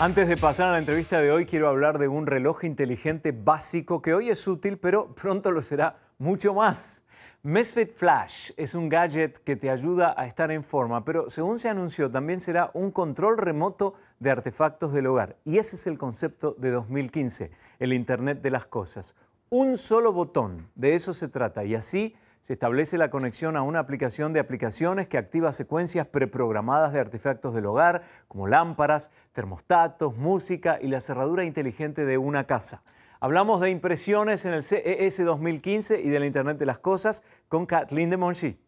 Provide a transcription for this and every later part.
Antes de pasar a la entrevista de hoy, quiero hablar de un reloj inteligente básico que hoy es útil, pero pronto lo será mucho más. Mesfit Flash es un gadget que te ayuda a estar en forma, pero según se anunció también será un control remoto de artefactos del hogar. Y ese es el concepto de 2015, el Internet de las Cosas. Un solo botón, de eso se trata, y así se establece la conexión a una aplicación de aplicaciones que activa secuencias preprogramadas de artefactos del hogar, como lámparas, termostatos, música y la cerradura inteligente de una casa. Hablamos de impresiones en el e CES 2015 y de la Internet de las Cosas con Kathleen de Monchi.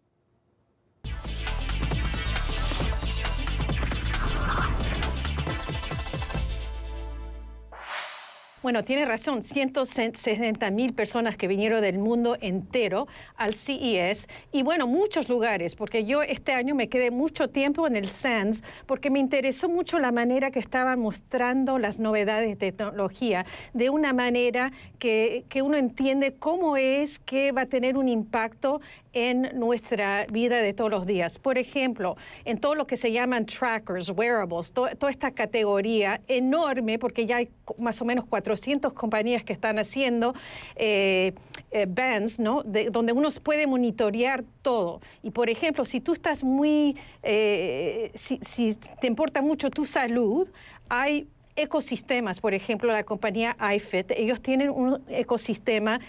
Bueno, tiene razón, 160 mil personas que vinieron del mundo entero al CES y bueno, muchos lugares, porque yo este año me quedé mucho tiempo en el SANS porque me interesó mucho la manera que estaban mostrando las novedades de tecnología, de una manera que, uno entiende cómo es que va a tener un impacto en nuestra vida de todos los días. Por ejemplo, en todo lo que se llaman trackers, wearables, toda esta categoría enorme, porque ya hay más o menos cuatro 400 compañías que están haciendo eh, eh, bands, donde uno puede monitorear todo. Y por ejemplo, si tú estás muy, eh, si, te importa mucho tu salud, hay ecosistemas, por ejemplo, la compañía iFit, ellos tienen un ecosistema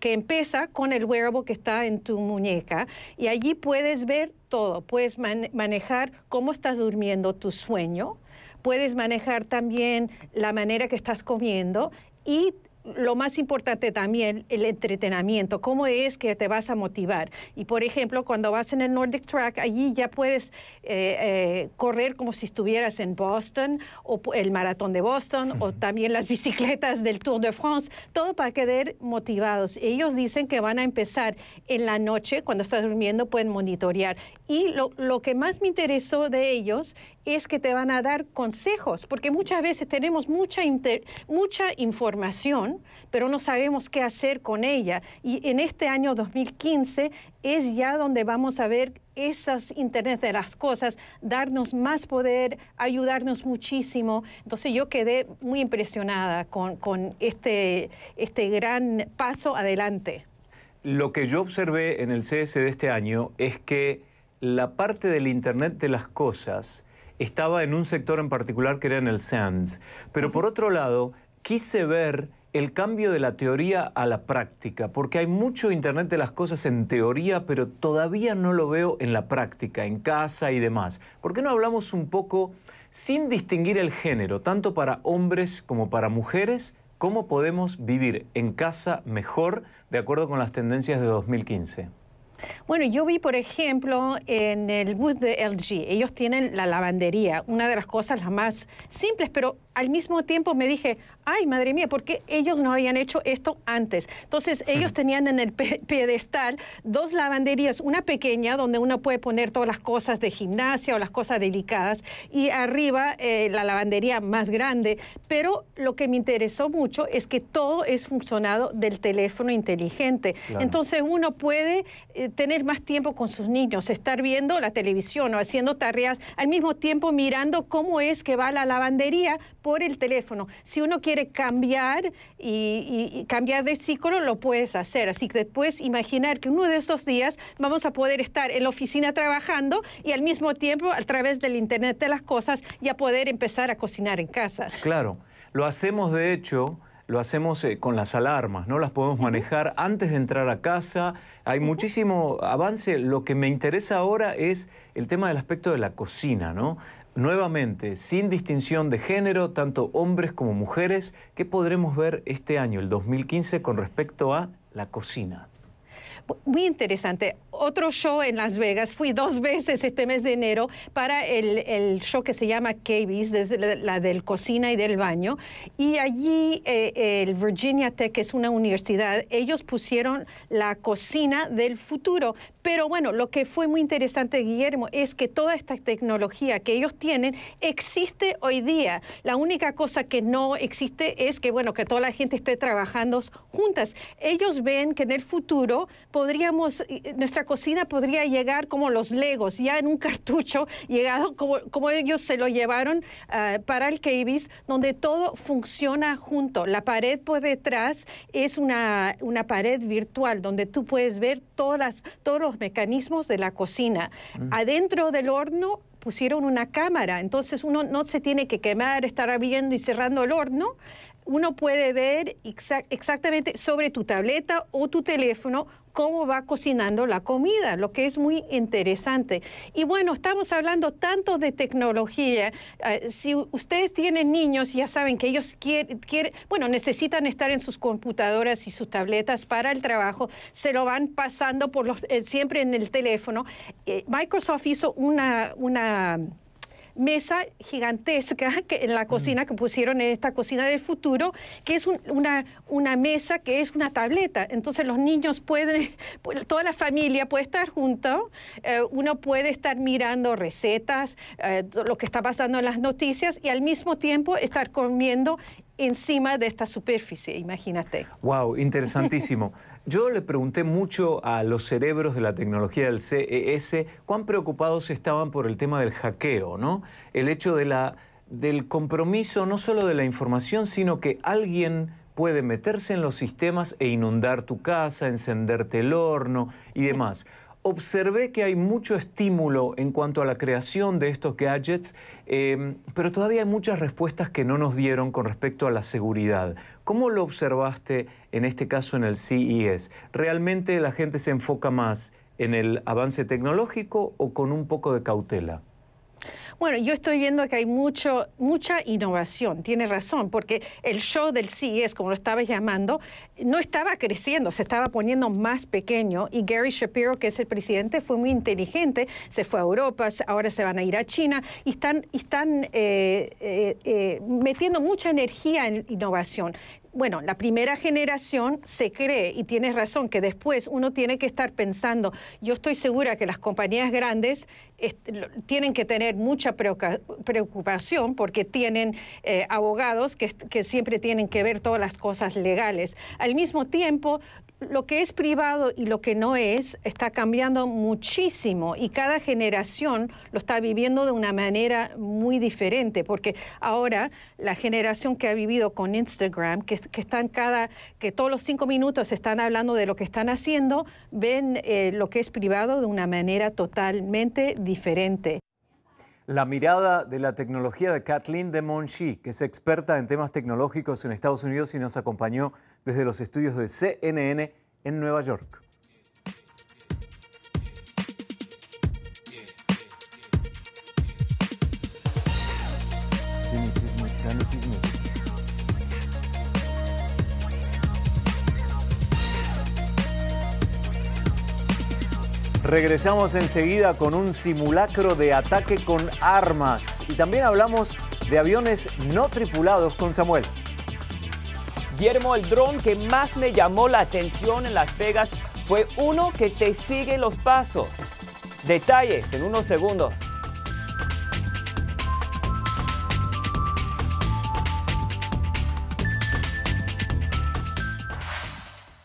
que empieza con el wearable que está en tu muñeca y allí puedes ver todo, puedes manejar cómo estás durmiendo tu sueño, puedes manejar también la manera que estás comiendo y lo más importante también, el entretenimiento, cómo es que te vas a motivar. Y por ejemplo, cuando vas en el Nordic Track, allí ya puedes eh, eh, correr como si estuvieras en Boston, o el maratón de Boston, o también las bicicletas del Tour de France, todo para quedar motivados. Ellos dicen que van a empezar en la noche, cuando estás durmiendo, pueden monitorear. Y lo, lo que más me interesó de ellos es que te van a dar consejos, porque muchas veces tenemos mucha, mucha información, pero no sabemos qué hacer con ella. Y en este año 2015 es ya donde vamos a ver esas Internet de las Cosas, darnos más poder, ayudarnos muchísimo. Entonces yo quedé muy impresionada con, con este, este gran paso adelante. Lo que yo observé en el CS de este año es que la parte del Internet de las Cosas, estaba en un sector en particular que era en el Sands. Pero por otro lado, quise ver el cambio de la teoría a la práctica, porque hay mucho Internet de las cosas en teoría, pero todavía no lo veo en la práctica, en casa y demás. ¿Por qué no hablamos un poco sin distinguir el género, tanto para hombres como para mujeres? ¿Cómo podemos vivir en casa mejor de acuerdo con las tendencias de 2015? Bueno, yo vi, por ejemplo, en el bus de LG, ellos tienen la lavandería, una de las cosas las más simples, pero al mismo tiempo me dije, ay, madre mía, ¿por qué ellos no habían hecho esto antes? Entonces, ellos tenían en el pedestal dos lavanderías, una pequeña donde uno puede poner todas las cosas de gimnasia o las cosas delicadas, y arriba eh, la lavandería más grande. Pero lo que me interesó mucho es que todo es funcionado del teléfono inteligente. Entonces, uno puede eh, tener más tiempo con sus niños, estar viendo la televisión o haciendo tareas, al mismo tiempo mirando cómo es que va la lavandería por el teléfono. Si uno quiere cambiar y, cambiar de ciclo, lo puedes hacer. Así que después imaginar que uno de esos días vamos a poder estar en la oficina trabajando y al mismo tiempo a través del Internet de las Cosas ya poder empezar a cocinar en casa. Claro, lo hacemos de hecho lo hacemos eh, con las alarmas, ¿no? Las podemos manejar antes de entrar a casa. Hay muchísimo avance. Lo que me interesa ahora es el tema del aspecto de la cocina, ¿no? Nuevamente, sin distinción de género, tanto hombres como mujeres, ¿qué podremos ver este año, el 2015, con respecto a la cocina? muy interesante. Otro show en Las Vegas, fui dos veces este mes de enero para el, el show que se llama KB's, la, la, del cocina y del baño. Y allí eh, el Virginia Tech, que es una universidad, ellos pusieron la cocina del futuro. Pero bueno, lo que fue muy interesante, Guillermo, es que toda esta tecnología que ellos tienen existe hoy día. La única cosa que no existe es que, bueno, que toda la gente esté trabajando juntas. Ellos ven que en el futuro podríamos, eh, nuestra cocina podría llegar como los legos, ya en un cartucho, llegado como, como ellos se lo llevaron ah, para el Cavis, donde todo funciona junto. La pared por detrás es una, una pared virtual donde tú puedes ver todas todos los mecanismos de la cocina. Mm. Adentro del horno pusieron una cámara, entonces uno no se tiene que quemar, estar abriendo y cerrando el horno, uno puede ver exactamente sobre tu tableta o tu teléfono cómo va cocinando la comida, lo que es muy interesante. Y bueno, estamos hablando tanto de tecnología. Ah, si ustedes tienen niños, ya saben que ellos quieren, bueno, necesitan estar en sus computadoras y sus tabletas para el trabajo, se lo van pasando por los, eh, siempre en el teléfono. Eh, Microsoft hizo una, una mesa gigantesca que, en la mm. cocina que pusieron en esta cocina del futuro, que es una, una mesa que es una tableta. Entonces los niños pueden, pues, toda la familia puede estar junto. Eh, uno puede estar mirando recetas, eh, lo que está pasando en las noticias y al mismo tiempo estar comiendo encima de esta superficie, imagínate. Wow, interesantísimo. Yo le pregunté mucho a los cerebros de la tecnología del CES cuán preocupados estaban por el tema del hackeo, ¿no? El hecho de la, del compromiso no solo de la información, sino que alguien puede meterse en los sistemas e inundar tu casa, encenderte el horno y demás observé que hay mucho estímulo en cuanto a la creación de estos gadgets, em, pero todavía hay muchas respuestas que no nos dieron con respecto a la seguridad. ¿Cómo lo observaste en este caso en el CES? ¿Realmente la gente se enfoca más en el avance tecnológico o con un poco de cautela? Bueno, yo estoy viendo que hay mucho, mucha innovación, tiene razón, porque el show del CES, e como lo estabas llamando, no estaba creciendo, se estaba poniendo más pequeño y Gary Shapiro, que es el presidente, fue muy inteligente, se fue a Europa, ahora se van a ir a China y están, están eh, eh, eh, metiendo mucha energía en innovación bueno, la primera generación se cree, y tienes razón, que después uno tiene que estar pensando, yo estoy segura que las compañías grandes tienen que tener mucha preocupación porque tienen eh, abogados que, siempre tienen que ver todas las cosas legales. Al mismo tiempo, lo que es privado y lo que no es está cambiando muchísimo y cada generación lo está viviendo de una manera muy diferente, porque ahora la generación que ha vivido con Instagram, que, que están cada, que todos los cinco minutos están hablando de lo que están haciendo, ven eh, lo que es privado de una manera totalmente diferente diferente. La mirada de la tecnología de Kathleen de Monchi, que es experta en temas tecnológicos en Estados Unidos y nos acompañó desde los estudios de CNN en Nueva York. Regresamos enseguida con un simulacro de ataque con armas y también hablamos de aviones no tripulados con Samuel. Guillermo, el dron que más me llamó la atención en Las Vegas fue uno que te sigue los pasos. Detalles en unos segundos.